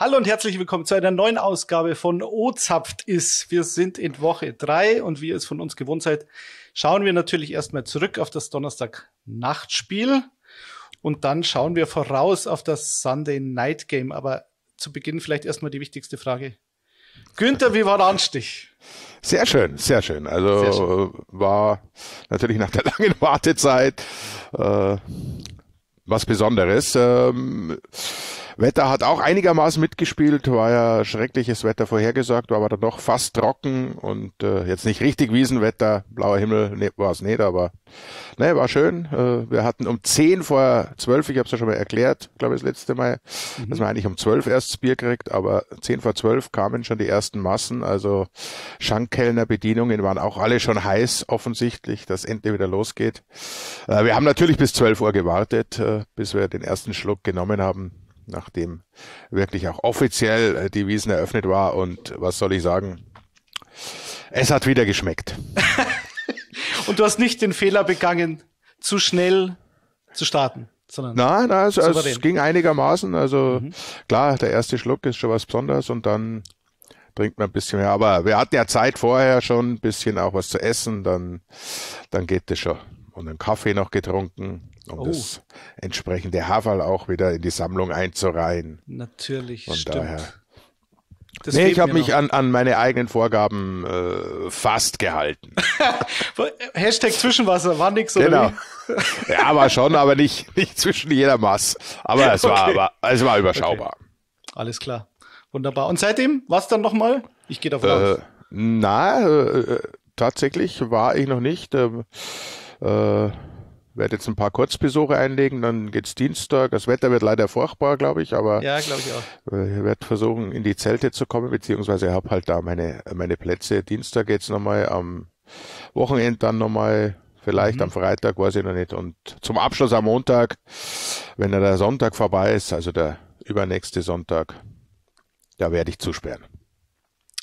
Hallo und herzlich willkommen zu einer neuen Ausgabe von O ist. Wir sind in Woche drei und wie ihr es von uns gewohnt seid, schauen wir natürlich erstmal zurück auf das Donnerstag-Nachtspiel und dann schauen wir voraus auf das Sunday Night Game. Aber zu Beginn vielleicht erstmal die wichtigste Frage. Günther, wie war der Anstich? Sehr schön, sehr schön. Also sehr schön. war natürlich nach der langen Wartezeit äh, was Besonderes. Ähm, Wetter hat auch einigermaßen mitgespielt, war ja schreckliches Wetter vorhergesagt, war aber dann doch fast trocken und äh, jetzt nicht richtig Wiesenwetter, blauer Himmel nee, war es nicht, aber ne, war schön. Äh, wir hatten um 10 vor 12, ich habe es ja schon mal erklärt, glaube ich das letzte Mal, mhm. dass man eigentlich um 12 erst das Bier kriegt, aber 10 vor 12 kamen schon die ersten Massen, also Schankkellner Bedienungen waren auch alle schon heiß offensichtlich, dass endlich wieder losgeht. Äh, wir haben natürlich bis 12 Uhr gewartet, äh, bis wir den ersten Schluck genommen haben nachdem wirklich auch offiziell äh, die Wiesen eröffnet war. Und was soll ich sagen? Es hat wieder geschmeckt. und du hast nicht den Fehler begangen, zu schnell zu starten. Sondern nein, nein, also, es ging einigermaßen. Also mhm. klar, der erste Schluck ist schon was Besonderes und dann trinkt man ein bisschen mehr. Aber wir hatten ja Zeit vorher schon, ein bisschen auch was zu essen, dann, dann geht das schon und einen Kaffee noch getrunken, um oh. das entsprechende Haferl auch wieder in die Sammlung einzureihen. Natürlich, Von stimmt. Daher. Das nee, ich habe mich an, an meine eigenen Vorgaben äh, fast gehalten. Äh, Hashtag Zwischenwasser war nix, oder? Genau. Wie? ja, war schon, aber nicht, nicht zwischen jeder Maß. Aber es, okay. war, aber, es war überschaubar. Okay. Alles klar. Wunderbar. Und seitdem, was dann nochmal? Ich gehe davon äh, aus. Na, äh, äh, tatsächlich war ich noch nicht. Äh, äh, werde jetzt ein paar Kurzbesuche einlegen, dann geht's Dienstag. Das Wetter wird leider furchtbar, glaube ich, aber ja, glaube ich auch. Äh, ich werde versuchen, in die Zelte zu kommen, beziehungsweise habe halt da meine meine Plätze. Dienstag geht's nochmal, am Wochenende dann nochmal, vielleicht mhm. am Freitag, weiß ich noch nicht. Und zum Abschluss am Montag, wenn dann der Sonntag vorbei ist, also der übernächste Sonntag, da werde ich zusperren.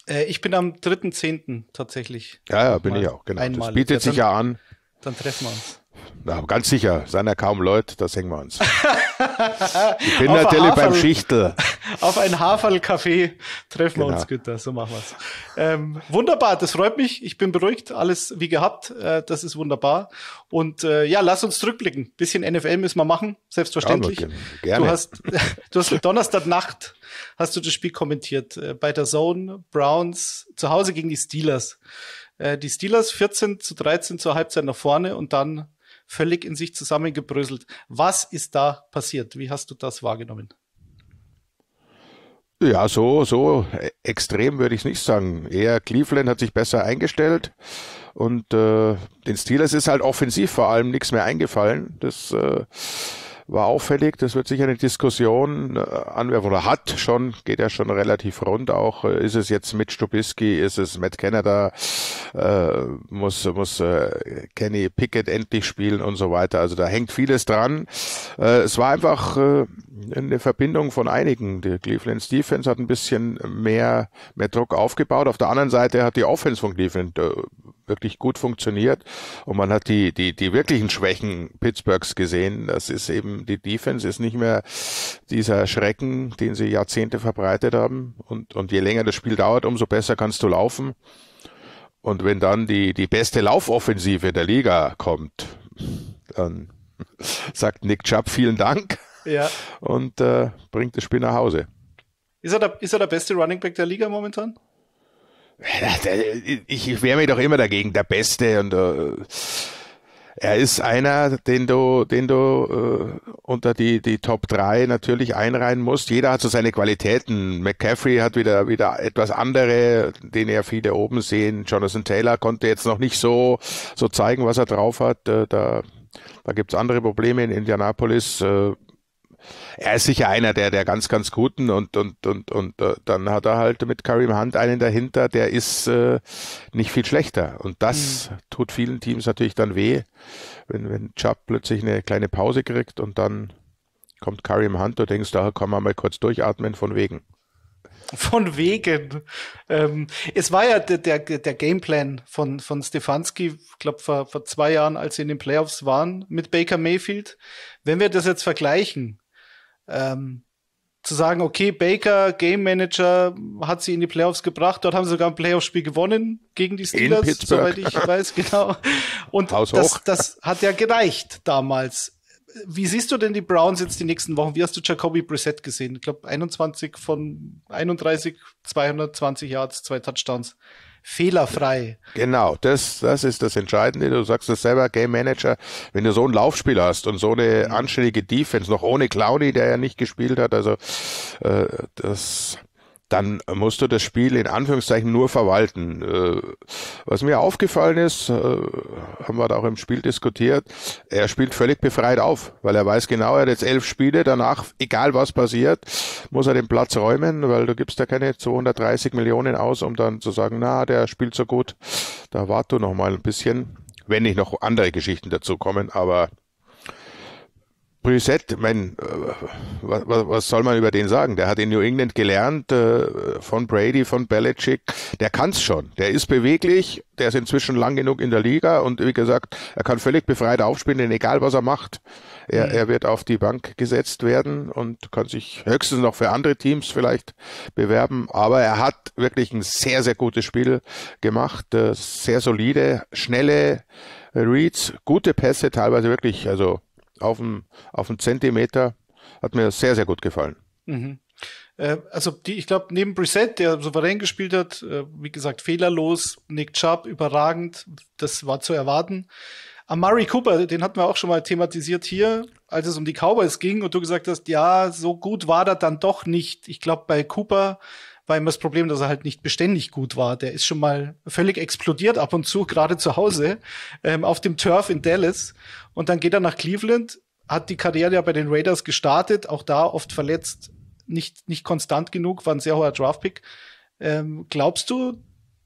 Äh, ich bin am 3.10. tatsächlich. Ja, ja, bin ich auch, genau. Einmalig. Das bietet sich ja an. Dann treffen wir uns. Na, ganz sicher, seiner kaum Leute, da sehen wir uns. ich bin natürlich beim Schichtel. Auf ein Haferl-Café treffen genau. wir uns, Güter, so machen wir's. Ähm, wunderbar, das freut mich. Ich bin beruhigt, alles wie gehabt. Äh, das ist wunderbar. Und äh, ja, lass uns zurückblicken. Bisschen NFL müssen wir machen, selbstverständlich. Ja, gerne. Du hast, du hast Donnerstagnacht hast du das Spiel kommentiert äh, bei der Zone Browns zu Hause gegen die Steelers. Äh, die Steelers 14 zu 13 zur Halbzeit nach vorne und dann völlig in sich zusammengebröselt. Was ist da passiert? Wie hast du das wahrgenommen? Ja, so, so e-, extrem würde ich es nicht sagen. Eher Cleveland hat sich besser eingestellt und äh, den Steelers ist halt offensiv vor allem nichts mehr eingefallen. Das äh, war auffällig. Das wird sicher eine Diskussion äh, anwerfen oder hat schon, geht ja schon relativ rund auch. Äh, ist es jetzt mit Stubisky, ist es Matt Canada, äh, muss, muss äh, Kenny Pickett endlich spielen und so weiter. Also da hängt vieles dran. Äh, es war einfach äh, eine Verbindung von einigen. Die Cleveland Defense hat ein bisschen mehr, mehr Druck aufgebaut. Auf der anderen Seite hat die Offense von Cleveland äh, wirklich gut funktioniert. Und man hat die, die, die wirklichen Schwächen Pittsburghs gesehen. Das ist eben, die Defense ist nicht mehr dieser Schrecken, den sie Jahrzehnte verbreitet haben. Und, und je länger das Spiel dauert, umso besser kannst du laufen. Und wenn dann die, die beste Laufoffensive der Liga kommt, dann sagt Nick Chubb vielen Dank ja. und äh, bringt das Spiel nach Hause. Ist er, der, ist er der beste Running Back der Liga momentan? Ich wehre mich doch immer dagegen, der Beste und äh, er ist einer, den du, den du äh, unter die, die Top 3 natürlich einreihen musst. Jeder hat so seine Qualitäten. McCaffrey hat wieder, wieder etwas andere, den ja viele oben sehen. Jonathan Taylor konnte jetzt noch nicht so, so zeigen, was er drauf hat. Äh, da da gibt's andere Probleme in Indianapolis. Äh, er ist sicher einer der, der ganz, ganz Guten und, und, und, und äh, dann hat er halt mit Karim Hunt einen dahinter, der ist äh, nicht viel schlechter. Und das mhm. tut vielen Teams natürlich dann weh, wenn, wenn Chubb plötzlich eine kleine Pause kriegt und dann kommt Karim Hunt, du denkst, da kann man mal kurz durchatmen von wegen. Von wegen. Ähm, es war ja der, der, der Gameplan von, von Stefanski, ich glaube vor, vor zwei Jahren, als sie in den Playoffs waren mit Baker Mayfield. Wenn wir das jetzt vergleichen, ähm, zu sagen, okay, Baker, Game Manager, hat sie in die Playoffs gebracht. Dort haben sie sogar ein Playoff-Spiel gewonnen gegen die Steelers, soweit ich weiß, genau. Und das, das hat ja gereicht damals. Wie siehst du denn die Browns jetzt die nächsten Wochen? Wie hast du Jacoby Brissett gesehen? Ich glaube, 21 von 31, 220 Yards, zwei Touchdowns fehlerfrei. Genau, das, das ist das Entscheidende. Du sagst es selber, Game Manager, wenn du so ein Laufspiel hast und so eine mhm. anständige Defense, noch ohne Clowny, der ja nicht gespielt hat, also äh, das dann musst du das Spiel in Anführungszeichen nur verwalten. Äh, was mir aufgefallen ist, äh, haben wir da auch im Spiel diskutiert, er spielt völlig befreit auf, weil er weiß genau, er hat jetzt elf Spiele, danach, egal was passiert, muss er den Platz räumen, weil du gibst da keine 230 Millionen aus, um dann zu sagen, na, der spielt so gut, da warte du noch mal ein bisschen, wenn nicht noch andere Geschichten dazu kommen, aber Brissett, mein, äh, was, was, soll man über den sagen? Der hat in New England gelernt äh, von Brady, von Belichick. Der kann's schon. Der ist beweglich. Der ist inzwischen lang genug in der Liga und wie gesagt, er kann völlig befreit aufspielen, denn egal was er macht, er, mhm. er wird auf die Bank gesetzt werden und kann sich höchstens noch für andere Teams vielleicht bewerben. Aber er hat wirklich ein sehr, sehr gutes Spiel gemacht. Äh, sehr solide, schnelle Reads, gute Pässe, teilweise wirklich, also auf einen, auf Zentimeter. Hat mir sehr, sehr gut gefallen. Mhm. Äh, also die, ich glaube, neben Brissett, der souverän gespielt hat, äh, wie gesagt, fehlerlos, Nick Chubb überragend, das war zu erwarten. Amari Cooper, den hatten wir auch schon mal thematisiert hier, als es um die Cowboys ging und du gesagt hast, ja, so gut war das dann doch nicht. Ich glaube, bei Cooper war immer das Problem, dass er halt nicht beständig gut war. Der ist schon mal völlig explodiert ab und zu, gerade zu Hause, ähm, auf dem Turf in Dallas. Und dann geht er nach Cleveland, hat die Karriere ja bei den Raiders gestartet, auch da oft verletzt, nicht, nicht konstant genug, war ein sehr hoher Draftpick. Ähm, glaubst du,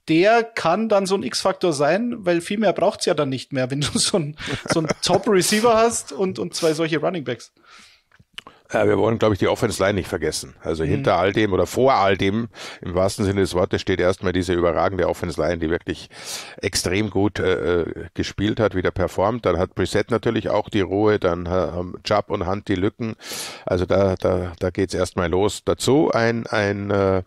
der kann dann so ein X-Faktor sein, weil viel mehr braucht's ja dann nicht mehr, wenn du so einen so einen Top-Receiver hast und, und zwei solche Running Backs. Ja, äh, wir wollen, glaube ich, die Offense Line nicht vergessen. Also mhm. hinter all dem oder vor all dem, im wahrsten Sinne des Wortes, steht erstmal diese überragende Offense Line, die wirklich extrem gut äh, äh gespielt hat, wieder performt. Dann hat Preset natürlich auch die Ruhe, dann haben Chubb und Hunt die Lücken. Also da, da, da geht's erstmal los. Dazu ein, ein äh,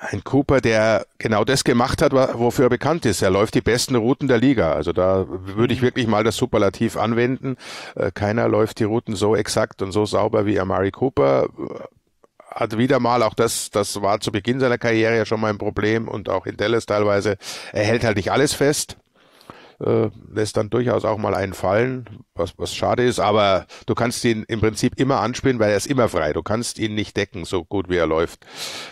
ein Cooper, der genau das gemacht hat, wofür er bekannt ist. Er läuft die besten Routen der Liga. Also da würde ich mhm. wirklich mal das Superlativ anwenden. Äh, keiner läuft die Routen so exakt und so sauber wie Amari Cooper. Äh, hat wieder mal, auch das, das war zu Beginn seiner Karriere ja schon mal ein Problem und auch in Dallas teilweise. Er hält halt nicht alles fest äh, lässt dann durchaus auch mal einen fallen, was, was schade ist, aber du kannst ihn im Prinzip immer anspielen, weil er ist immer frei. Du kannst ihn nicht decken, so gut wie er läuft.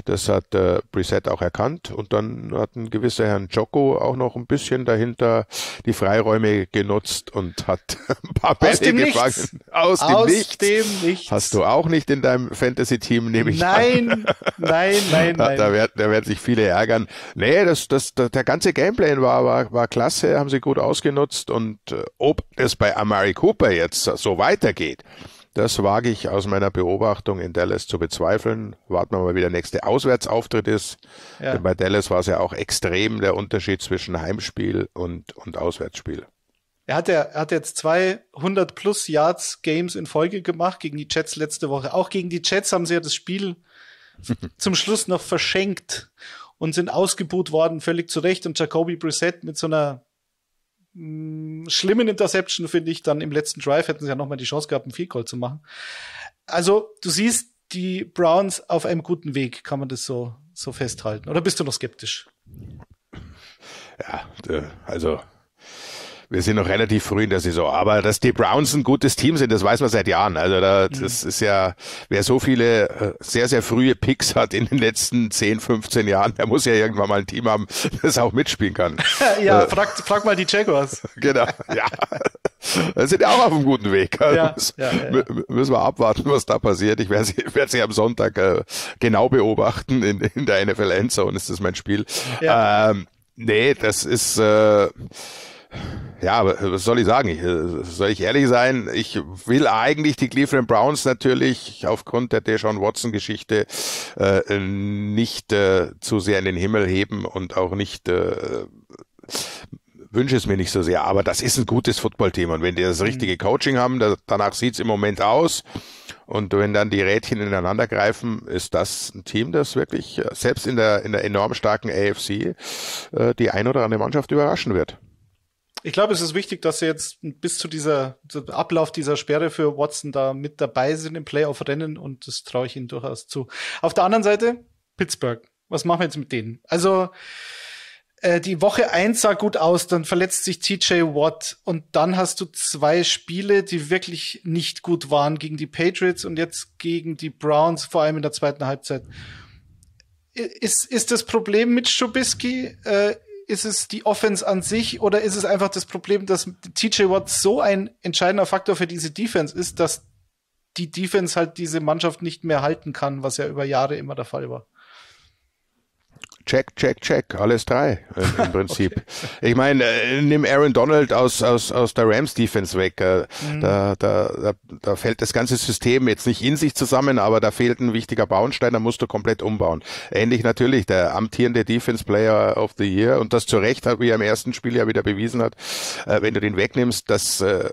Das hat äh, Preset auch erkannt und dann hat ein gewisser Herrn Joko auch noch ein bisschen dahinter die Freiräume genutzt und hat ein paar Bälle gefangen. Nichts. Aus, dem, Aus Nichts. dem Nichts. Hast du auch nicht in deinem Fantasy-Team, nehme ich nein, an. Nein, nein, nein. Da, werden, da werden sich viele ärgern. Nee, das, das, das, der ganze Gameplay war, war, war klasse, haben sie gut gut ausgenutzt und äh, ob es bei Amari Cooper jetzt so weitergeht, das wage ich aus meiner Beobachtung in Dallas zu bezweifeln. Warten wir mal, wie der nächste Auswärtsauftritt ist. Ja. Denn bei Dallas war es ja auch extrem der Unterschied zwischen Heimspiel und, und Auswärtsspiel. Er hat, ja, er hat jetzt 200 plus Yards Games in Folge gemacht gegen die Jets letzte Woche. Auch gegen die Jets haben sie ja das Spiel zum Schluss noch verschenkt und sind ausgebuht worden, völlig zurecht. Und Jacoby Brissett mit so einer Mm, schlimmen Interception, finde ich, dann im letzten Drive hätten sie ja nochmal die Chance gehabt, einen Field Goal zu machen. Also, du siehst, die Browns auf einem guten Weg, kann man das so, so festhalten? Oder bist du noch skeptisch? Ja, äh, also wir sind noch relativ früh in der Saison. Aber dass die Browns ein gutes Team sind, das weiß man seit Jahren. Also da, mhm. das mhm. ist ja, wer so viele äh, sehr, sehr frühe Picks hat in den letzten 10, 15 Jahren, der muss ja irgendwann mal ein Team haben, das auch mitspielen kann. ja, äh, frag, frag mal die Jaguars. Genau, ja. Das sind ja auch auf einem guten Weg. Also ja, müssen, ja, ja. müssen, wir abwarten, was da passiert. Ich werde sie, werde sie am Sonntag äh, genau beobachten. In, in der NFL Endzone ist das mein Spiel. Ähm, nee, das ist... Äh, ja, aber äh, was soll ich sagen? Ich, äh, soll ich ehrlich sein? Ich will eigentlich die Cleveland Browns natürlich aufgrund der Deshaun Watson-Geschichte äh, nicht äh, zu sehr in den Himmel heben und auch nicht äh, wünsche es mir nicht so sehr. Aber das ist ein gutes Footballthema und wenn die das richtige mhm. Coaching haben, da, danach es im Moment aus. Und wenn dann die Rädchen ineinander greifen, ist das ein Team, das wirklich äh, selbst in der, in der enorm starken AFC äh, die ein oder andere Mannschaft überraschen wird. Ich glaube, es ist wichtig, dass sie jetzt bis zu dieser zu Ablauf dieser Sperre für Watson da mit dabei sind im Playoff-Rennen und das traue ich ihnen durchaus zu. Auf der anderen Seite, Pittsburgh. Was machen wir jetzt mit denen? Also, äh, die Woche eins sah gut aus, dann verletzt sich TJ Watt und dann hast du zwei Spiele, die wirklich nicht gut waren gegen die Patriots und jetzt gegen die Browns, vor allem in der zweiten Halbzeit. Ist, ist das Problem mit Schubisky? Äh, ist es die Offense an sich oder ist es einfach das Problem, dass TJ Watt so ein entscheidender Faktor für diese Defense ist, dass die Defense halt diese Mannschaft nicht mehr halten kann, was ja über Jahre immer der Fall war? check, check, check, alles drei äh, im Prinzip. okay. Ich meine, äh, nimm Aaron Donald aus, aus, aus der Rams-Defense weg. Äh, mhm. da, da, da, da fällt das ganze System jetzt nicht in sich zusammen, aber da fehlt ein wichtiger Baustein, da musst du komplett umbauen. Ähnlich natürlich der amtierende Defense Player of the Year und das zu Recht, wie er im ersten Spiel ja wieder bewiesen hat, äh, wenn du den wegnimmst, das äh,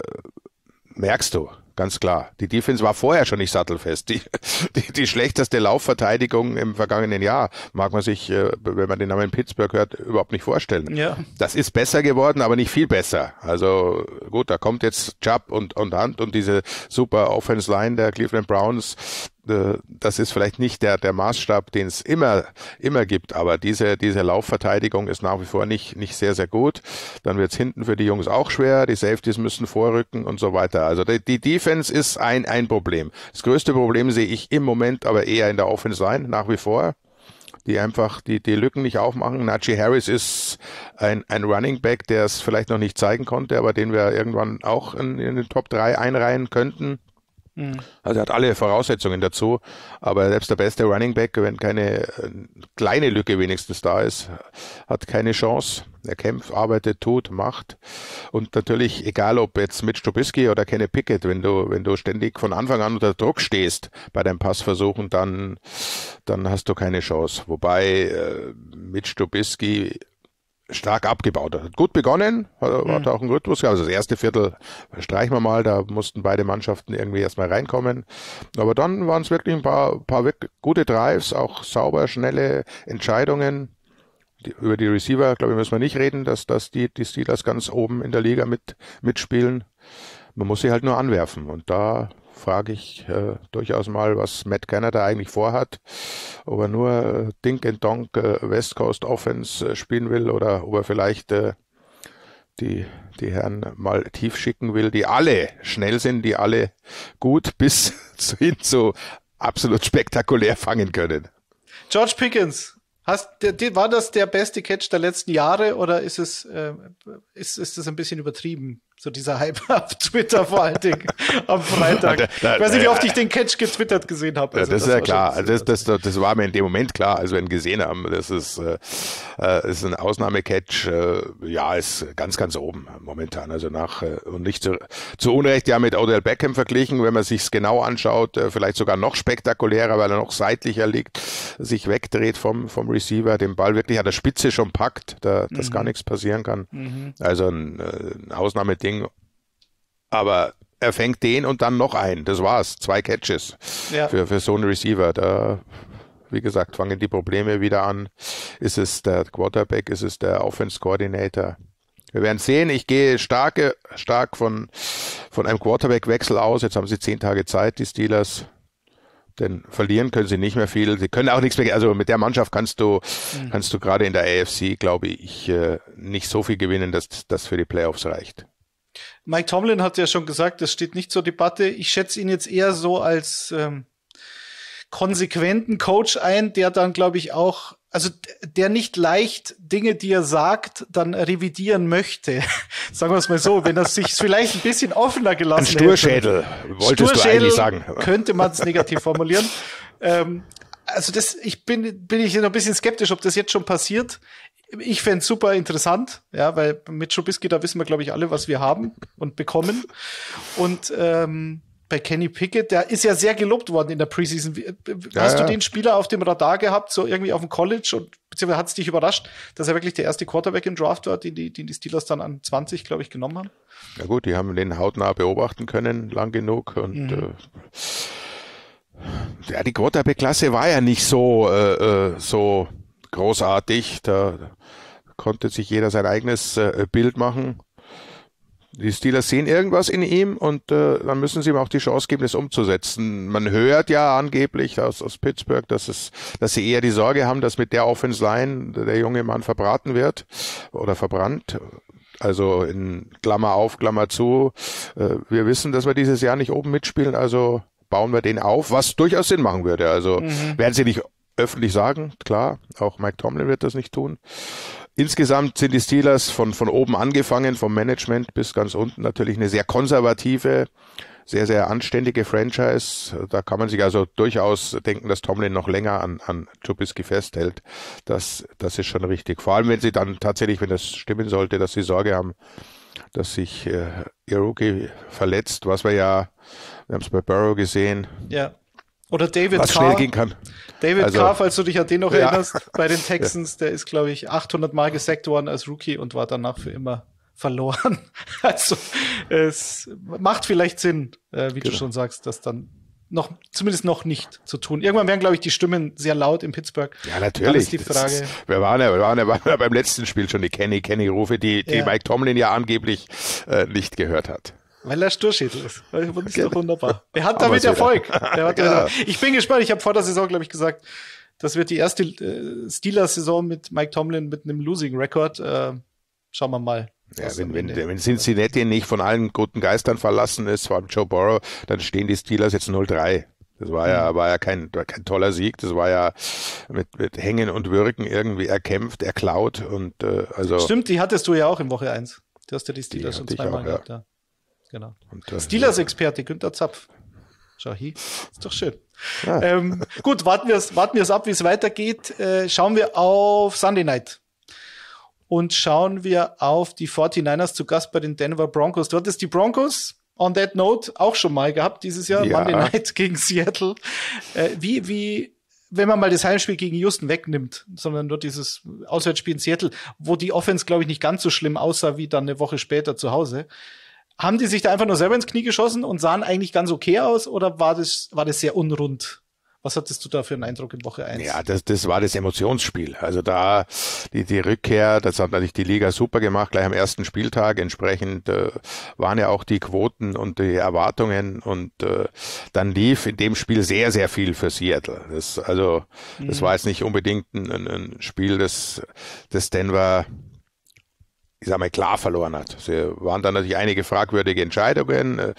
merkst du ganz klar. Die Defense war vorher schon nicht sattelfest. Die, die, die schlechteste Laufverteidigung im vergangenen Jahr mag man sich, äh, wenn man den Namen Pittsburgh hört, überhaupt nicht vorstellen. Ja. Das ist besser geworden, aber nicht viel besser. Also gut, da kommt jetzt Chubb und, und Hunt und diese super Offense Line der Cleveland Browns. Äh, das ist vielleicht nicht der, der Maßstab, den es immer, immer gibt, aber diese, diese Laufverteidigung ist nach wie vor nicht, nicht sehr, sehr gut. Dann wird es hinten für die Jungs auch schwer, die Safeties müssen vorrücken und so weiter. Also die, die Defense ist ein, ein Problem. Das größte Problem sehe ich im Moment aber eher in der Offense sein, nach wie vor die einfach die, die Lücken nicht aufmachen. Najee Harris ist ein, ein Running Back, der es vielleicht noch nicht zeigen konnte, aber den wir irgendwann auch in, in den Top 3 einreihen könnten. Mhm. Also er hat alle Voraussetzungen dazu, aber selbst der beste Running Back, wenn keine äh, kleine Lücke wenigstens da ist, hat keine Chance. Er kämpft, arbeitet, tut, macht. Und natürlich, egal ob jetzt mit Trubisky oder keine Pickett, wenn du, wenn du ständig von Anfang an unter Druck stehst bei deinem Passversuchen, dann, dann hast du keine Chance. Wobei äh, Mitch Trubisky stark abgebaut hat. Gut begonnen, hat, mhm. auch einen Rhythmus gehabt. Also das erste Viertel streichen wir mal, da mussten beide Mannschaften irgendwie erstmal reinkommen. Aber dann waren es wirklich ein paar, paar wirklich gute Drives, auch sauber, schnelle Entscheidungen. Die, über die Receiver, glaube ich, müssen wir nicht reden, dass, dass die, die Steelers ganz oben in der Liga mit, mitspielen. Man muss sie halt nur anwerfen. Und da frage ich äh, durchaus mal, was Matt Canada eigentlich vorhat, ob er nur äh, Dink and Donk äh, West Coast Offense äh, spielen will oder ob er vielleicht äh, die, die Herren mal tief schicken will, die alle schnell sind, die alle gut bis hin zu absolut spektakulär fangen können. George Pickens, hast, war das der beste Catch der letzten Jahre oder ist es, äh, ist, ist das ein bisschen übertrieben? So dieser Hype auf Twitter vor allen Dingen am Freitag. Da, da, ich weiß nicht, wie oft ich äh, den Catch getwittert gesehen habe. Also, das, das ist ja klar. Also das, das, das, war mir in dem Moment klar, als wir ihn gesehen haben. Das ist, äh, äh, ist ein Ausnahmecatch. Äh, ja, ist ganz, ganz oben momentan. Also nach äh, und nicht zu, zu Unrecht ja mit Odell Beckham verglichen, wenn man sich's genau anschaut, äh, vielleicht sogar noch spektakulärer, weil er noch seitlicher liegt, sich wegdreht vom, vom Receiver, den Ball wirklich an der Spitze schon packt, da, dass mhm. gar nichts passieren kann. Mhm. Also ein, äh, ein Ausnahmeding Pitching. Aber er fängt den und dann noch einen. Das war's. Zwei Catches ja. für, für so einen Receiver. Da, wie gesagt, fangen die Probleme wieder an. Ist es der Quarterback? Ist es der Offense Coordinator? Wir werden sehen. Ich gehe starke, stark von, von einem Quarterback-Wechsel aus. Jetzt haben sie zehn Tage Zeit, die Steelers. Denn verlieren können sie nicht mehr viel. Sie können auch nichts mehr. Also mit der Mannschaft kannst du, mhm. kannst du gerade in der AFC, glaube ich, äh, nicht so viel gewinnen, dass das für die Playoffs reicht. Mike Tomlin hat ja schon gesagt, das steht nicht zur Debatte. Ich schätze ihn jetzt eher so als ähm, konsequenten Coach ein, der dann, glaube ich, auch, also der nicht leicht Dinge, die er sagt, dann revidieren möchte. sagen wir es mal so, wenn er sich vielleicht ein bisschen offener gelassen ein Sturschädel, hätte. Sturschädel, wolltest du eigentlich sagen. Könnte man es negativ formulieren. Ähm, also das, ich bin, bin ich noch ein bisschen skeptisch, ob das jetzt schon passiert. Ich fände super interessant, ja, weil mit Schubisky, da wissen wir, glaube ich, alle, was wir haben und bekommen. Und ähm, bei Kenny Pickett, der ist ja sehr gelobt worden in der Preseason. Äh, hast ja, ja. du den Spieler auf dem Radar gehabt, so irgendwie auf dem College und beziehungsweise hat es dich überrascht, dass er wirklich der erste Quarterback im Draft war, den die, den die Steelers dann an 20, glaube ich, genommen haben? Ja gut, die haben den hautnah beobachten können, lang genug und mhm. äh, ja, die Quarterback-Klasse war ja nicht so, äh, äh, so großartig. Da konnte sich jeder sein eigenes äh, Bild machen. Die Steelers sehen irgendwas in ihm und äh, dann müssen sie ihm auch die Chance geben, das umzusetzen. Man hört ja angeblich aus, aus Pittsburgh, dass es, dass sie eher die Sorge haben, dass mit der Offense Line der junge Mann verbraten wird oder verbrannt. Also in Klammer auf, Klammer zu. Äh, wir wissen, dass wir dieses Jahr nicht oben mitspielen, also bauen wir den auf, was durchaus Sinn machen würde. Also mhm. werden sie nicht öffentlich sagen, klar, auch Mike Tomlin wird das nicht tun. Insgesamt sind die Steelers von, von oben angefangen, vom Management bis ganz unten natürlich eine sehr konservative, sehr, sehr anständige Franchise. Da kann man sich also durchaus denken, dass Tomlin noch länger an, an Trubisky festhält. Das, das ist schon richtig. Vor allem, wenn sie dann tatsächlich, wenn das stimmen sollte, dass sie Sorge haben, dass sich äh, Rookie verletzt, was wir ja wir haben es bei Burrow gesehen. Ja. Oder David was schnell gehen kann. David also, Carr, falls du dich an den noch ja. erinnerst, bei den Texans, der ist, glaube ich, 800 Mal gesackt worden als Rookie und war danach für immer verloren. also es macht vielleicht Sinn, äh, wie genau. du schon sagst, das dann noch, zumindest noch nicht zu tun. Irgendwann werden, glaube ich, die Stimmen sehr laut in Pittsburgh. Ja, natürlich. die Frage. Ist, wir, waren ja, wir, waren ja, beim letzten Spiel schon die Kenny, Kenny-Rufe, die, die ja. Mike Tomlin ja angeblich äh, nicht gehört hat. Weil er Sturschädel ist. Das ist doch wunderbar. Er hat damit Erfolg. Hat ja. Genau. Ich bin gespannt. Ich habe vor der Saison, glaube ich, gesagt, das wird die erste äh, Steelers-Saison mit Mike Tomlin mit einem Losing Record. Äh, schauen wir mal. Ja, wenn, wenn, wenn Cincinnati nicht von allen guten Geistern verlassen ist, vor allem Joe Burrow, dann stehen die Steelers jetzt 0-3. Das war ja, mhm. war ja kein, kein toller Sieg. Das war ja mit, mit Hängen und Würgen irgendwie erkämpft, erklaut und äh, also. Stimmt, die hattest du ja auch in Woche 1. Du hast ja die Steelers die schon zweimal auch, gehabt. Ja genau. Steelers-Experte Günter Zapf. Schau Shahi. Ist doch schön. Ja. Ähm, gut, warten wir es warten wir's ab, wie es weitergeht. Äh, schauen wir auf Sunday Night. Und schauen wir auf die 49ers zu Gast bei den Denver Broncos. Du hattest die Broncos on that note auch schon mal gehabt dieses Jahr. Ja. Monday Night gegen Seattle. Äh, wie, wie, wenn man mal das Heimspiel gegen Houston wegnimmt, sondern nur dieses Auswärtsspiel in Seattle, wo die Offense, glaube ich, nicht ganz so schlimm aussah wie dann eine Woche später zu Hause. Haben die sich da einfach nur selber ins Knie geschossen und sahen eigentlich ganz okay aus oder war das, war das sehr unrund? Was hattest du da für einen Eindruck in Woche 1? Ja, das, das war das Emotionsspiel. Also da die, die Rückkehr, das hat natürlich die Liga super gemacht, gleich am ersten Spieltag. Entsprechend äh, waren ja auch die Quoten und die Erwartungen und äh, dann lief in dem Spiel sehr, sehr viel für Seattle. Das, also das mhm. war jetzt nicht unbedingt ein, ein Spiel, das, das Denver ich sag mal, klar verloren hat. Es waren dann natürlich einige fragwürdige Entscheidungen. Äh,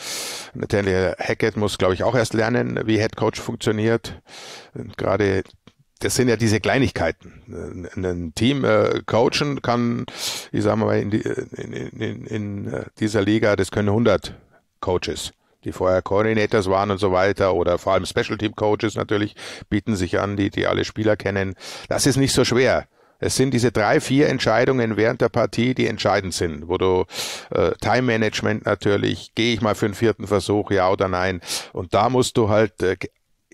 Nathaniel Hackett muss, glaube ich, auch erst lernen, wie Head Coach funktioniert. Gerade das sind ja diese Kleinigkeiten. Ein Team äh, coachen kann, ich sag mal, in, die, in, in, in äh, dieser Liga, das können 100 Coaches die vorher Coordinators waren und so weiter oder vor allem Special Team Coaches natürlich bieten sich an, die, die alle Spieler kennen. Das ist nicht so schwer es sind diese drei, vier Entscheidungen während der Partie, die entscheidend sind, wo du äh, Time Management natürlich, gehe ich mal für den vierten Versuch, ja oder nein. Und da musst du halt äh,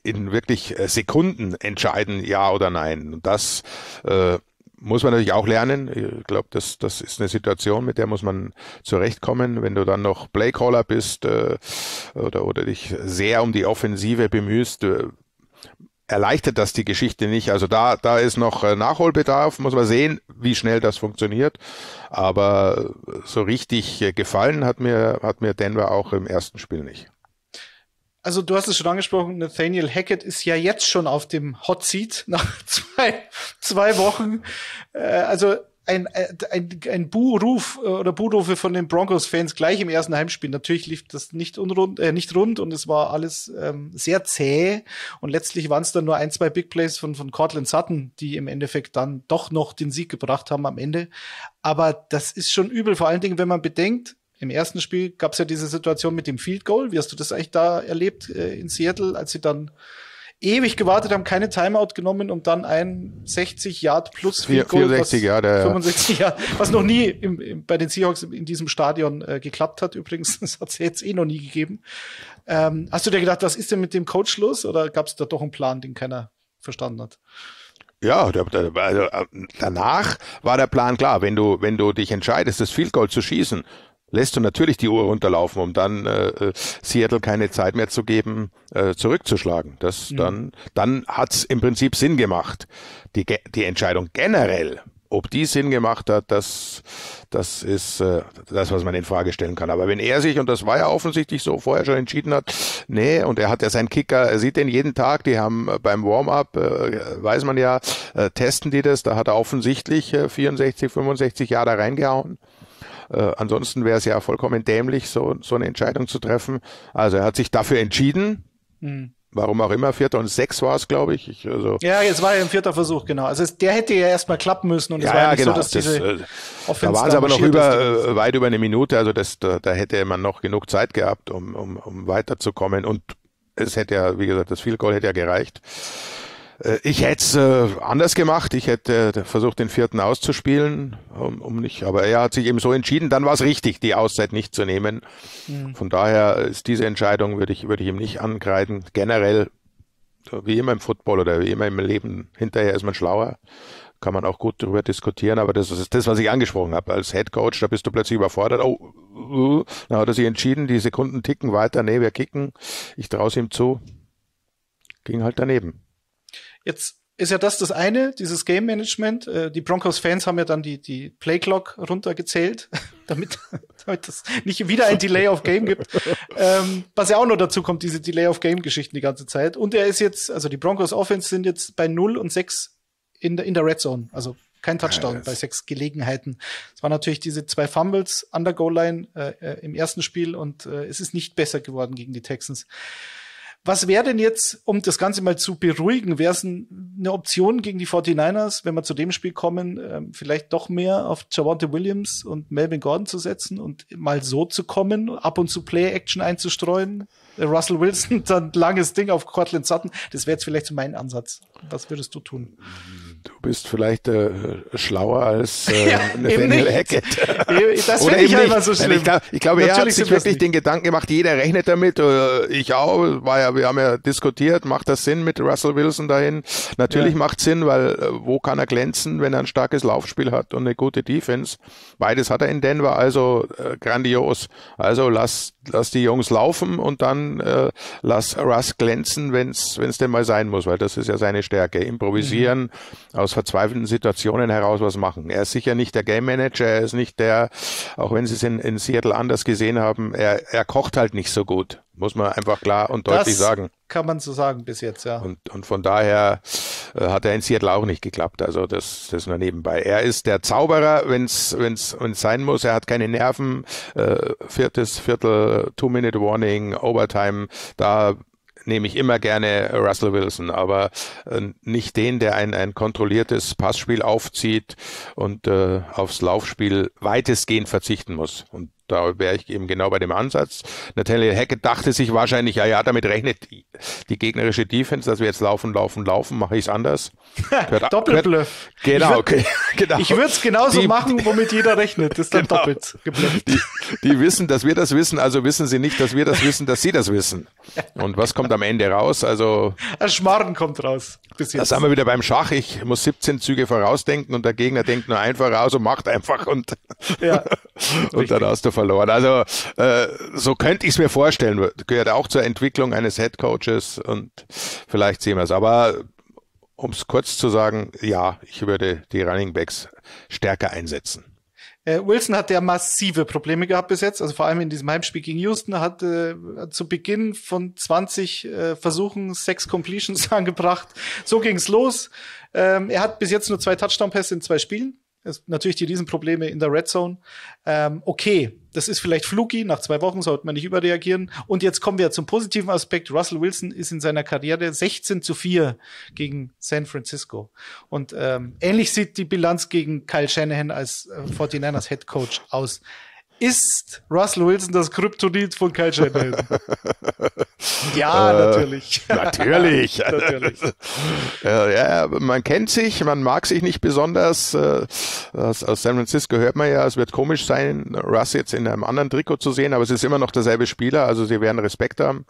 in wirklich äh, Sekunden entscheiden, ja oder nein. Und das äh, muss man natürlich auch lernen. Ich äh, glaube, das, das ist eine Situation, mit der muss man zurechtkommen. Wenn du dann noch Playcaller bist äh, oder, oder dich sehr um die Offensive bemühst, äh, erleichtert das die Geschichte nicht. Also da, da ist noch äh, Nachholbedarf, muss man sehen, wie schnell das funktioniert. Aber so richtig äh, gefallen hat mir, hat mir Denver auch im ersten Spiel nicht. Also du hast es schon angesprochen, Nathaniel Hackett ist ja jetzt schon auf dem Hot Seat nach zwei, zwei Wochen. Äh, also ein, äh, ein, ein Buhruf äh, oder Buhrufe von den Broncos-Fans gleich im ersten Heimspiel. Natürlich lief das nicht, unrund, äh, nicht rund und es war alles ähm, sehr zäh. Und letztlich waren es dann nur ein, zwei Big Plays von, von Cortland Sutton, die im Endeffekt dann doch noch den Sieg gebracht haben am Ende. Aber das ist schon übel, vor allen Dingen, wenn man bedenkt, im ersten Spiel gab es ja diese Situation mit dem Field Goal. Wie hast du das eigentlich da erlebt äh, in Seattle, als sie dann ewig gewartet, haben keine Timeout genommen um dann ein 60 Yard plus 4, 64 Yard, ja, 65 Yard, was noch nie im, im, bei den Seahawks in diesem Stadion äh, geklappt hat übrigens. Das hat es jetzt eh noch nie gegeben. Ähm, hast du dir gedacht, was ist denn mit dem Coach los oder gab es da doch einen Plan, den keiner verstanden hat? Ja, also äh, danach war der Plan klar, wenn du, wenn du dich entscheidest, das Field Goal zu schießen, lässt du natürlich die Uhr runterlaufen, um dann äh, äh, Seattle keine Zeit mehr zu geben, äh, zurückzuschlagen. Das mhm. dann, dann hat's im Prinzip Sinn gemacht. Die, die Entscheidung generell, ob die Sinn gemacht hat, das, das ist äh, das, was man in Frage stellen kann. Aber wenn er sich, und das war ja offensichtlich so, vorher schon entschieden hat, nee, und er hat ja seinen Kicker, er sieht den jeden Tag, die haben äh, beim Warm-up, äh, weiß man ja, äh, testen die das, da hat er offensichtlich äh, 64, 65 Jahre reingehauen. Äh, ansonsten wäre es ja vollkommen dämlich, so, so eine Entscheidung zu treffen. Also er hat sich dafür entschieden. Mhm warum auch immer, Vierter und sechs war es, glaube ich. ich. also ja, jetzt war ja ein vierter Versuch, genau. Also es, der hätte ja erstmal klappen müssen und es ja, war ja nicht genau, so, dass das, diese äh, Da waren es aber noch über, ist. Äh, weit über eine Minute, also das, da, da hätte man noch genug Zeit gehabt, um, um, um weiterzukommen und es hätte ja, wie gesagt, das Field Goal hätte ja gereicht. Äh, ich hätte es äh, anders gemacht. Ich hätte äh, versucht, den vierten auszuspielen, um, um, nicht. Aber er hat sich eben so entschieden. Dann war es richtig, die Auszeit nicht zu nehmen. Mhm. Von daher ist diese Entscheidung, würde ich, würde ich ihm nicht angreifen. Generell, wie immer im Football oder wie immer im Leben, hinterher ist man schlauer. Kann man auch gut darüber diskutieren. Aber das ist das, was ich angesprochen habe. Als Head Coach, da bist du plötzlich überfordert. Oh, uh, dann hat er sich entschieden, die Sekunden ticken weiter. Nee, wir kicken. Ich traue es ihm zu. Ging halt daneben. Jetzt ist ja das das eine, dieses Game Management. Äh, die Broncos-Fans haben ja dann die, die Play Clock runtergezählt, damit, damit es nicht wieder ein Delay of Game gibt. Ähm, was ja auch noch dazu kommt, diese Delay of Game-Geschichten die ganze Zeit. Und er ist jetzt, also die Broncos-Offense sind jetzt bei 0 und 6 in der, in der Red Zone. Also kein Touchdown yes. bei sechs Gelegenheiten. Es waren natürlich diese zwei Fumbles an der Goal-Line äh, äh, im ersten Spiel und äh, es ist nicht besser geworden gegen die Texans. Was wäre denn jetzt, um das Ganze mal zu beruhigen, wäre es eine Option gegen die 49ers, wenn wir zu dem Spiel kommen, ähm, vielleicht doch mehr auf Javante Williams und Melvin Gordon zu setzen und mal so zu kommen, ab und zu Play-Action einzustreuen? Äh, Russell Wilson, dann langes Ding auf Cortland Sutton. Das wäre jetzt vielleicht so mein Ansatz. Was würdest du tun? du bist vielleicht äh, schlauer als äh, ja, Nathaniel Hackett. das finde ich einfach halt so schlimm. Ich, glaube, glaub, er hat sich wirklich den Gedanken gemacht, jeder rechnet damit, äh, ich auch, war ja, wir haben ja diskutiert, macht das Sinn mit Russell Wilson dahin? Natürlich ja. macht Sinn, weil äh, wo kann er glänzen, wenn er ein starkes Laufspiel hat und eine gute Defense? Beides hat er in Denver, also äh, grandios. Also lass lass die Jungs laufen und dann äh, lass Russ glänzen, wenn's wenn's denn mal sein muss, weil das ist ja seine Stärke. Improvisieren, mhm. aus verzweifelten Situationen heraus was machen. Er ist sicher nicht der Game Manager, er ist nicht der, auch wenn sie es in, in Seattle anders gesehen haben, er, er kocht halt nicht so gut, muss man einfach klar und deutlich das sagen. Kann man so sagen bis jetzt, ja. Und, und von daher äh, hat er in Seattle auch nicht geklappt. Also das, das nur nebenbei. Er ist der Zauberer, wenn's wenn's wenn's sein muss. Er hat keine Nerven. Äh, viertes Viertel, Two Minute Warning, Overtime. Da nehme ich immer gerne Russell Wilson, aber äh, nicht den, der ein, ein kontrolliertes Passspiel aufzieht und äh, aufs Laufspiel weitestgehend verzichten muss. Und da wäre ich eben genau bei dem Ansatz. Nathaniel Hackett dachte sich wahrscheinlich, ja, ja, damit rechnet die, die gegnerische Defense, dass wir jetzt laufen, laufen, laufen, mache genau, ich es anders. Doppelbluff. Genau, würd, okay. genau. Ich würde es genauso die, machen, womit jeder rechnet. Das ist dann genau. doppelt geblufft. Die, die, wissen, dass wir das wissen, also wissen sie nicht, dass wir das wissen, dass sie das wissen. Und was kommt am Ende raus? Also. Ein Schmarren kommt raus. Bis jetzt. Das haben wir wieder beim Schach. Ich muss 17 Züge vorausdenken und der Gegner denkt nur einfach raus und macht einfach und. Ja. und dann hast du verloren. Also äh, so könnte ich es mir vorstellen. Gehört auch zur Entwicklung eines Headcoaches und vielleicht sehen wir es. Aber um es kurz zu sagen, ja, ich würde die Running Backs stärker einsetzen. Äh, Wilson hat ja massive Probleme gehabt bis jetzt, also vor allem in diesem Heimspiel gegen Houston, hat äh, zu Beginn von 20 äh, Versuchen sechs Completions angebracht. So ging's los. Ähm, er hat bis jetzt nur zwei Touchdown-Pässe in zwei Spielen. Es, natürlich die Riesenprobleme in der Red Zone. Ähm, okay, das ist vielleicht fluky, nach zwei Wochen sollte man nicht überreagieren. Und jetzt kommen wir zum positiven Aspekt. Russell Wilson ist in seiner Karriere 16 zu 4 gegen San Francisco. Und ähm, ähnlich sieht die Bilanz gegen Kyle Shanahan als 49ers äh, Head Coach aus ist Russell Wilson das Kryptonit von Kyle Shanahan? ja, äh, natürlich. Äh, natürlich. natürlich. ja, ja, man kennt sich, man mag sich nicht besonders. Äh, aus, aus San Francisco hört man ja, es wird komisch sein, Russ jetzt in einem anderen Trikot zu sehen, aber es ist immer noch derselbe Spieler, also sie werden Respekt haben,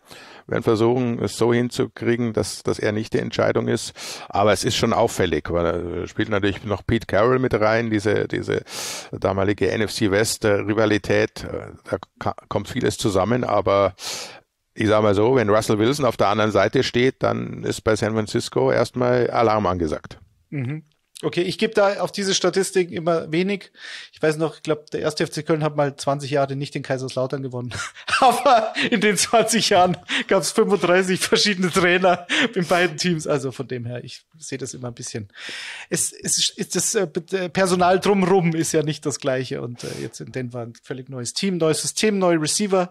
werden versuchen, es so hinzukriegen, dass, dass er nicht die Entscheidung ist. Aber es ist schon auffällig, weil da äh, spielt natürlich noch Pete Carroll mit rein, diese, diese damalige NFC West-Rivalität Qualität, äh, da kommt vieles zusammen, aber ich sage mal so, wenn Russell Wilson auf der anderen Seite steht, dann ist bei San Francisco erstmal Alarm angesagt. Mhm. Okay, ich gebe da auf diese Statistik immer wenig. Ich weiß noch, ich glaube, der erste FC Köln hat mal 20 Jahre nicht den Kaiserslautern gewonnen. Aber in den 20 Jahren gab es 35 verschiedene Trainer in beiden Teams. Also von dem her, ich sehe das immer ein bisschen. Es, es ist das äh, äh, Personal drumrum ist ja nicht das gleiche. Und äh, jetzt in Denver ein völlig neues Team, neues System, neue Receiver.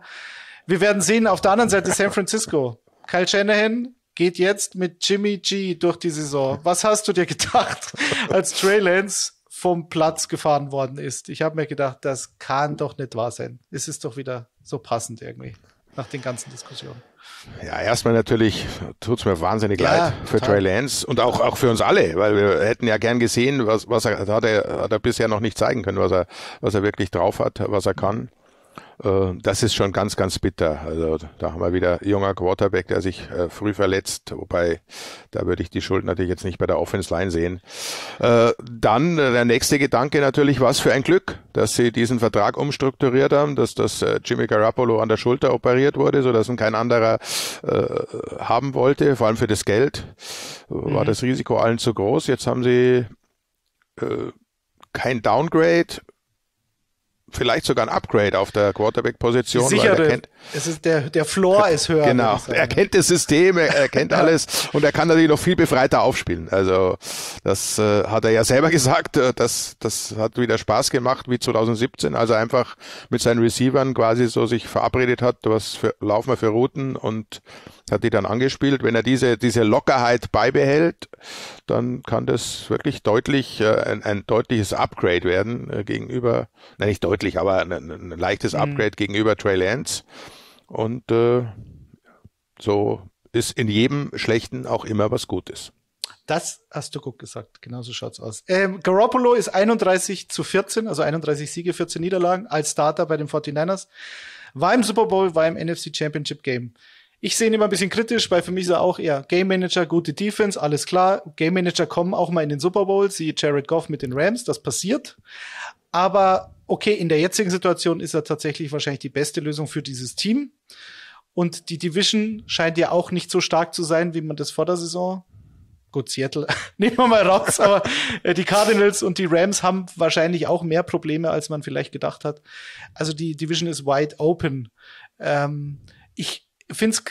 Wir werden sehen, auf der anderen Seite San Francisco. Kyle Shanahan geht jetzt mit Jimmy G durch die Saison. Was hast du dir gedacht, als Trey Lance vom Platz gefahren worden ist? Ich habe mir gedacht, das kann doch nicht wahr sein. Es ist doch wieder so passend irgendwie nach den ganzen Diskussionen. Ja, erstmal natürlich tut es mir wahnsinnig ja, leid für total. Trey Lance und auch, auch für uns alle, weil wir hätten ja gern gesehen, was, was er, hat er, hat er bisher noch nicht zeigen können, was er, was er wirklich drauf hat, was er kann. Äh, das ist schon ganz, ganz bitter. Also da haben wir wieder junger Quarterback, der sich äh, früh verletzt, wobei da würde ich die Schuld natürlich jetzt nicht bei der Offense Line sehen. Äh, dann äh, der nächste Gedanke natürlich, was für ein Glück, dass sie diesen Vertrag umstrukturiert haben, dass das äh, Jimmy Garoppolo an der Schulter operiert wurde, sodass ihn kein anderer haben wollte, vor allem für das Geld war mhm. das Risiko allen zu groß. Jetzt haben sie kein Downgrade, vielleicht sogar ein Upgrade auf der Quarterback-Position. Sicher, weil er kennt, es ist der, der Floor genau, ist höher. Genau, er kennt das System, er, kennt alles und er kann natürlich noch viel befreiter aufspielen. Also das äh, hat er ja selber gesagt, äh, das, das hat wieder Spaß gemacht wie 2017, als er einfach mit seinen Receivern quasi so sich verabredet hat, was für, laufen wir für Routen und hat die dann angespielt. Wenn er diese, diese Lockerheit beibehält, dann kann das wirklich deutlich äh, ein, ein deutliches Upgrade werden äh, gegenüber, nein, nicht deutlich, deutlich, aber ein, ne, ne, ein ne leichtes mhm. Upgrade mhm. gegenüber Trail Ends. Und äh, so ist in jedem Schlechten auch immer was Gutes. Das hast du gut gesagt. Genauso schaut's aus. Ähm, Garoppolo ist 31 zu 14, also 31 Siege, 14 Niederlagen als Starter bei den 49ers. War im Super Bowl, war im NFC Championship Game. Ich sehe ihn immer ein bisschen kritisch, weil für mich ist er auch eher Game Manager, gute Defense, alles klar. Game Manager kommen auch mal in den Super Bowl, siehe Jared Goff mit den Rams, das passiert. Aber okay, in der jetzigen Situation ist er tatsächlich wahrscheinlich die beste Lösung für dieses Team. Und die Division scheint ja auch nicht so stark zu sein, wie man das vor der Saison. Gut, Seattle nehmen wir mal raus, aber äh, die Cardinals und die Rams haben wahrscheinlich auch mehr Probleme, als man vielleicht gedacht hat. Also die Division ist wide open. Ähm, ich finde es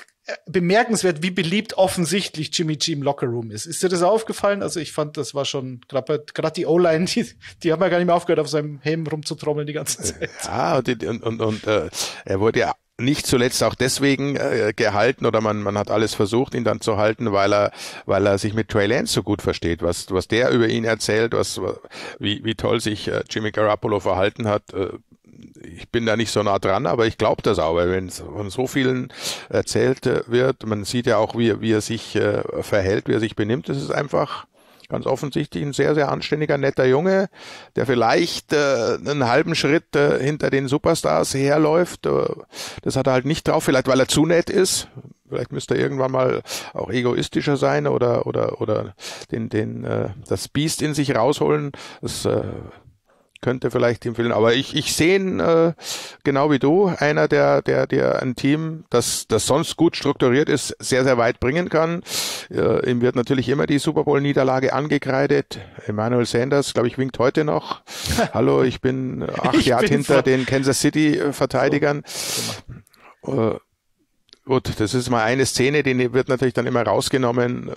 bemerkenswert, wie beliebt offensichtlich Jimmy G im Lockerroom ist. Ist dir das aufgefallen? Also ich fand, das war schon gerade die O-Line, die, die haben ja gar nicht mehr aufgehört, auf seinem Helm rumzutrommeln die ganze Zeit. Ja, und, und, und, und äh, er wurde ja nicht zuletzt auch deswegen äh, gehalten oder man, man hat alles versucht, ihn dann zu halten, weil er, weil er sich mit Trey Lance so gut versteht, was, was der über ihn erzählt, was, wie, wie toll sich äh, Jimmy Garoppolo verhalten hat, äh, ich bin da nicht so nah dran, aber ich glaube das auch, weil wenn es von so vielen erzählt äh, wird, man sieht ja auch, wie, wie er sich äh, verhält, wie er sich benimmt, das ist einfach ganz offensichtlich ein sehr, sehr anständiger, netter Junge, der vielleicht äh, einen halben Schritt äh, hinter den Superstars herläuft. Äh, das hat er halt nicht drauf, vielleicht weil er zu nett ist. Vielleicht müsste er irgendwann mal auch egoistischer sein oder oder oder den den äh, das Biest in sich rausholen. Das äh, könnte vielleicht ihm fehlen. Aber ich, ich sehe ihn äh, genau wie du, einer, der, der, der ein Team, das, das sonst gut strukturiert ist, sehr, sehr weit bringen kann. Äh, ihm wird natürlich immer die Super Bowl-Niederlage angekreidet. Emmanuel Sanders, glaube ich, winkt heute noch. Hallo, ich bin acht Jahre hinter den Kansas City-Verteidigern. So. Äh, Gut, das ist mal eine Szene, die wird natürlich dann immer rausgenommen.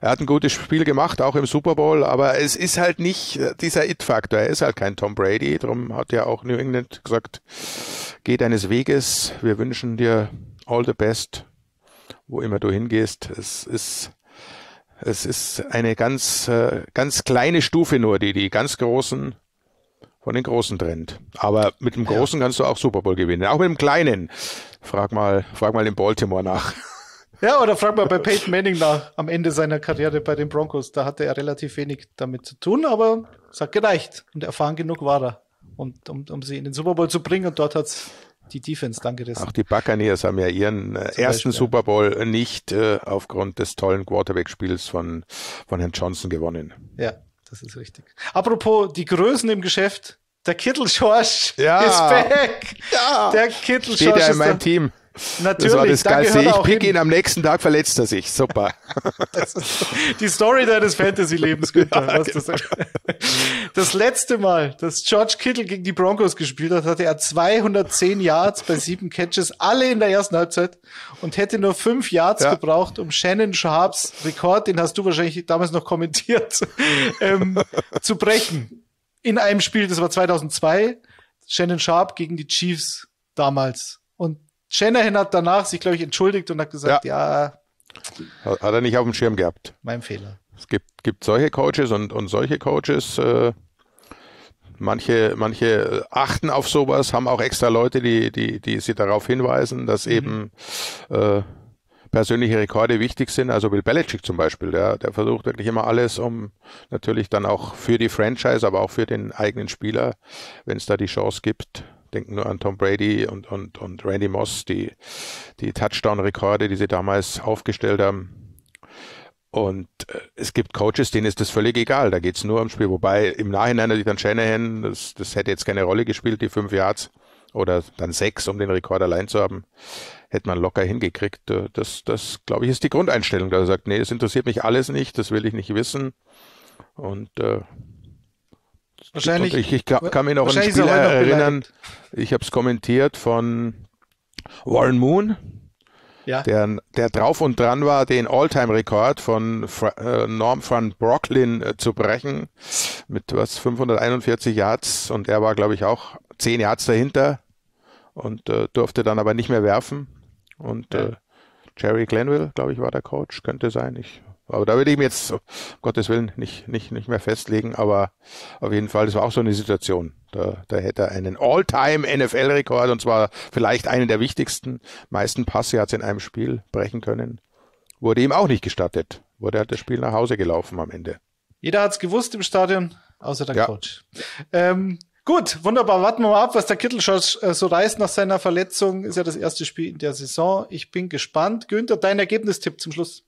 Er hat ein gutes Spiel gemacht, auch im Super Bowl, aber es ist halt nicht äh, dieser It-Faktor. Er ist halt kein Tom Brady. Darum hat ja auch New England gesagt, geh deines Weges. Wir wünschen dir all the best, wo immer du hingehst. Es ist, es ist eine ganz, äh, ganz kleine Stufe nur, die die ganz großen von den Großen trennt. Aber mit dem Großen kannst du auch Super Bowl gewinnen. Auch mit dem Kleinen. Frag mal, frag mal in Baltimore nach. Ja, oder frag mal bei Peyton Manning nach, am Ende seiner Karriere bei den Broncos. Da hatte er relativ wenig damit zu tun, aber es hat gereicht und erfahren genug war er, um, um, um sie in den Super Bowl zu bringen. Und dort hat die Defense dann gerissen. Auch die Buccaneers haben ja ihren äh, ersten Beispiel, Super Bowl nicht äh, aufgrund des tollen Quarterback-Spiels von, von Herrn Johnson gewonnen. Ja, das ist richtig. Apropos die Größen im Geschäft. Der Kittelschorsch ja. ist back. Ja. Der Kittelschorsch Steht ja in meinem Team. Natürlich. Das war das Geilste. Ich pick ihn am nächsten Tag, verletzt er sich. Super. die Story deines Fantasy-Lebens, Günther. Ja, genau. das, das, letzte Mal, dass George Kittle gegen die Broncos gespielt hat, hatte er 210 Yards bei sieben Catches, alle in der ersten Halbzeit und hätte nur fünf Yards ja. gebraucht, um Shannon Sharps Rekord, den hast du wahrscheinlich damals noch kommentiert, ähm, zu brechen in einem Spiel, das war 2002, Shannon Sharp gegen die Chiefs damals. Und Shanahan hat danach sich, glaube ich, entschuldigt und hat gesagt, ja. ja hat er nicht auf dem Schirm gehabt. Mein Fehler. Es gibt, gibt solche Coaches und, und solche Coaches. Äh, manche, manche achten auf sowas, haben auch extra Leute, die, die, die sie darauf hinweisen, dass mhm. eben äh, persönliche Rekorde wichtig sind. Also Bill Belichick zum Beispiel, der, der versucht wirklich immer alles, um natürlich dann auch für die Franchise, aber auch für den eigenen Spieler, wenn es da die Chance gibt, denken nur an Tom Brady und, und, und Randy Moss, die, die Touchdown-Rekorde, die sie damals aufgestellt haben. Und äh, es gibt Coaches, denen ist das völlig egal. Da geht es nur ums Spiel. Wobei im Nachhinein natürlich dann Shanahan, das, das hätte jetzt keine Rolle gespielt, die fünf Yards oder dann sechs, um den Rekord allein zu haben hätte man locker hingekriegt. Äh, das, das glaube ich, ist die Grundeinstellung, dass er sagt, nee, es interessiert mich alles nicht, das will ich nicht wissen. Und äh, wahrscheinlich, ich, ich kann, mich noch an ein Spiel erinnern, beleidigt. ich habe es kommentiert von Warren Moon, ja. der, der drauf und dran war, den All-Time-Rekord von Fra äh, Norm van Brocklin äh, zu brechen mit was 541 Yards und er war glaube ich auch 10 Yards dahinter und äh, durfte dann aber nicht mehr werfen und ja. äh, Jerry Glenville, glaube ich, war der Coach, könnte sein. Ich, aber da will ich mir jetzt, um Gottes Willen, nicht, nicht, nicht mehr festlegen, aber auf jeden Fall, das war auch so eine Situation. Da, da hätte er einen All-Time-NFL-Rekord und zwar vielleicht einen der wichtigsten, meisten Passe Passjahrs in einem Spiel brechen können. Wurde ihm auch nicht gestattet. Wurde halt das Spiel nach Hause gelaufen am Ende. Jeder hat's gewusst im Stadion, außer der ja. Coach. Ähm, Gut, wunderbar. Warten wir mal ab, was der Kittelschorsch äh, so reißt nach seiner Verletzung. Ist ja das erste Spiel in der Saison. Ich bin gespannt. Günther, dein Ergebnistipp zum Schluss.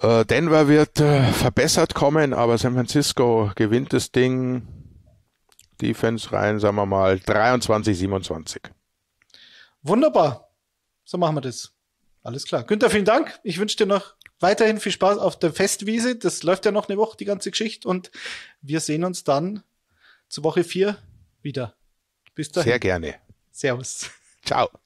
Äh, Denver wird äh, verbessert kommen, aber San Francisco gewinnt das Ding. Defense rein, sagen wir mal 23, 27. Wunderbar. So machen wir das. Alles klar. Günther, vielen Dank. Ich wünsche dir noch weiterhin viel Spaß auf der Festwiese. Das läuft ja noch eine Woche, die ganze Geschichte. Und wir sehen uns dann zu Woche 4 wieder. Bis dahin. Sehr gerne. Servus. Ciao.